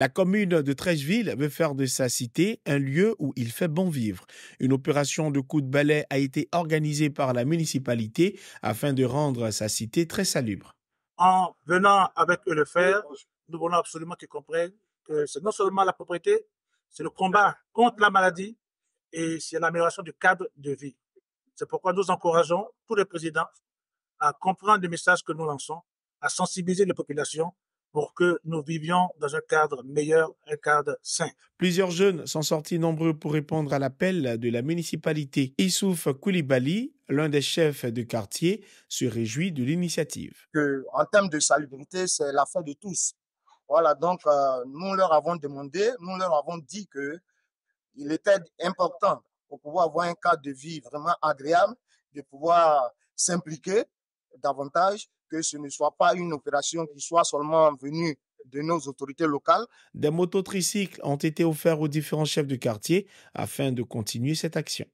La commune de Trècheville veut faire de sa cité un lieu où il fait bon vivre. Une opération de coup de balai a été organisée par la municipalité afin de rendre sa cité très salubre. En venant avec eux le faire, nous voulons absolument qu'ils comprennent que c'est non seulement la propriété, c'est le combat contre la maladie et c'est l'amélioration du cadre de vie. C'est pourquoi nous encourageons tous les présidents à comprendre le message que nous lançons, à sensibiliser les populations pour que nous vivions dans un cadre meilleur, un cadre sain. Plusieurs jeunes sont sortis nombreux pour répondre à l'appel de la municipalité. Issouf Koulibaly, l'un des chefs de quartier, se réjouit de l'initiative. en termes de salubrité, c'est la de tous. Voilà, donc euh, nous leur avons demandé, nous leur avons dit que il était important pour pouvoir avoir un cadre de vie vraiment agréable, de pouvoir s'impliquer davantage que ce ne soit pas une opération qui soit seulement venue de nos autorités locales. Des motos tricycles ont été offerts aux différents chefs du quartier afin de continuer cette action.